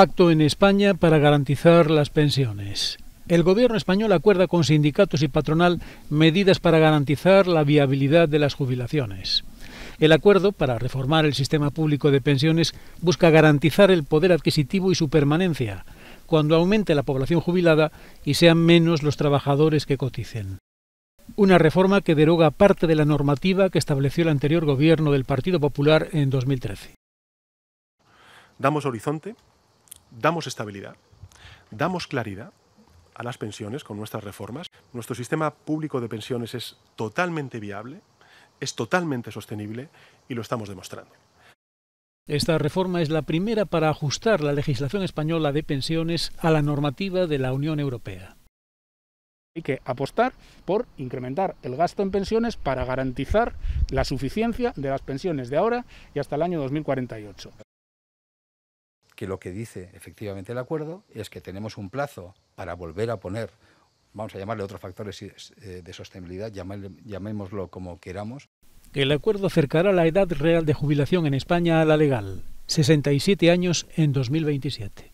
Acto en España para garantizar las pensiones. El gobierno español acuerda con sindicatos y patronal medidas para garantizar la viabilidad de las jubilaciones. El acuerdo para reformar el sistema público de pensiones busca garantizar el poder adquisitivo y su permanencia, cuando aumente la población jubilada y sean menos los trabajadores que coticen. Una reforma que deroga parte de la normativa que estableció el anterior gobierno del Partido Popular en 2013. Damos horizonte damos estabilidad, damos claridad a las pensiones con nuestras reformas. Nuestro sistema público de pensiones es totalmente viable, es totalmente sostenible y lo estamos demostrando. Esta reforma es la primera para ajustar la legislación española de pensiones a la normativa de la Unión Europea. Hay que apostar por incrementar el gasto en pensiones para garantizar la suficiencia de las pensiones de ahora y hasta el año 2048 que lo que dice efectivamente el acuerdo es que tenemos un plazo para volver a poner, vamos a llamarle otros factores eh, de sostenibilidad, llamémoslo como queramos. El acuerdo acercará la edad real de jubilación en España a la legal, 67 años en 2027.